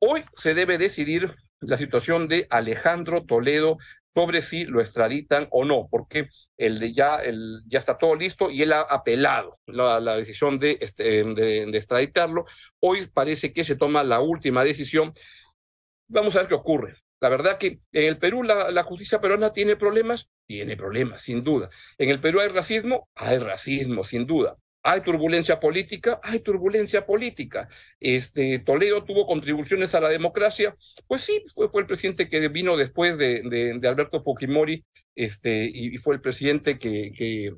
Hoy se debe decidir la situación de Alejandro Toledo sobre si lo extraditan o no, porque el de ya, ya está todo listo y él ha apelado la, decisión este, de, extraditarlo. Hoy parece que se toma la última decisión. Vamos a ver qué ocurre. La verdad que en el Perú la, la, justicia peruana tiene problemas, tiene problemas, sin duda. En el Perú hay racismo, hay racismo, sin duda. Hay turbulencia política, hay turbulencia política. Este, Toledo tuvo contribuciones a la democracia. Pues sí, fue, el presidente que vino después de, de, Alberto Fujimori este, y, fue el presidente que, que,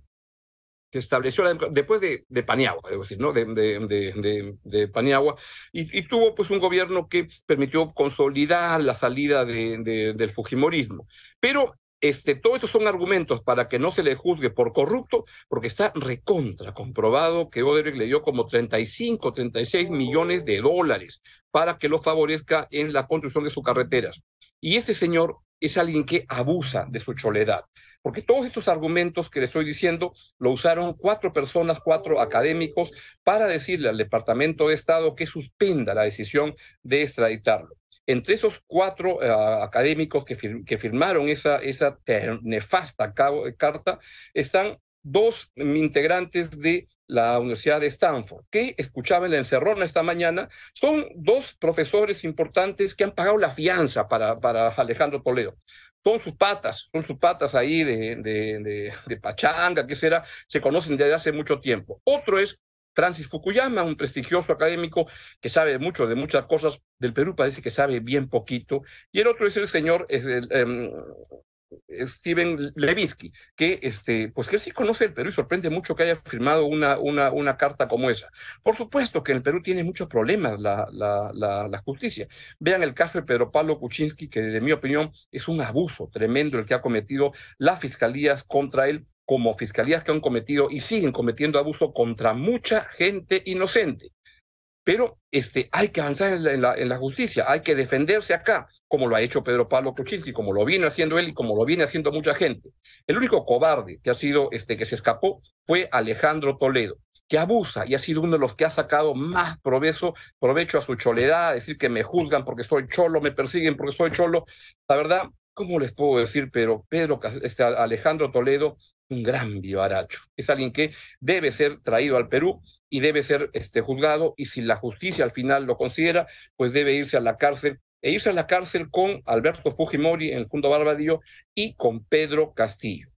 estableció la, después de, Paniagua, debo decir, ¿no? De, Paniagua, y, tuvo pues un gobierno que permitió consolidar la salida del Fujimorismo. Pero este, estos son argumentos para que no se le juzgue por corrupto, porque está recontra comprobado que Odebrecht le dio como 35, 36 millones de dólares para que lo favorezca en la construcción de sus carreteras. Y este señor es alguien que abusa de su choledad, porque todos estos argumentos que le estoy diciendo lo usaron cuatro personas, cuatro oh. académicos, para decirle al Departamento de Estado que suspenda la decisión de extraditarlo. Entre esos cuatro eh, académicos que, que, firmaron esa, esa nefasta carta están dos mm, integrantes de la Universidad de Stanford, que escuchaba en la encerrona esta mañana, son dos profesores importantes que han pagado la fianza para, para Alejandro Toledo. Son sus patas, son sus patas ahí de, de pachanga, qué será, se conocen desde hace mucho tiempo. Otro es Francis Fukuyama, un prestigioso académico que sabe mucho de muchas cosas del Perú, parece que sabe bien poquito. Y el otro es el señor em, Steven Levinsky, que este, pues que sí conoce el Perú y sorprende mucho que haya firmado una, una, carta como esa. Por supuesto que en el Perú tiene muchos problemas la, la justicia. Vean el caso de Pedro Pablo Kuczynski, que de mi opinión es un abuso tremendo el que ha cometido las fiscalías contra él como fiscalías que han cometido y siguen cometiendo abuso contra mucha gente inocente. Pero este, hay que avanzar en la, justicia, hay que defenderse acá, como lo ha hecho Pedro Pablo Kuczynski, como lo viene haciendo él y como lo viene haciendo mucha gente. El único cobarde que ha sido este que se escapó fue Alejandro Toledo que abusa y ha sido uno de los que ha sacado más provecho, provecho a su choledad, decir que me juzgan porque soy cholo, me persiguen porque soy cholo. La verdad, ¿cómo les puedo decir? Pero Pedro, este, Alejandro Toledo, un gran vivaracho. Es alguien que debe ser traído al Perú y debe ser este, juzgado y si la justicia al final lo considera, pues debe irse a la cárcel e irse a la cárcel con Alberto Fujimori en Fundo Barbadillo y con Pedro Castillo.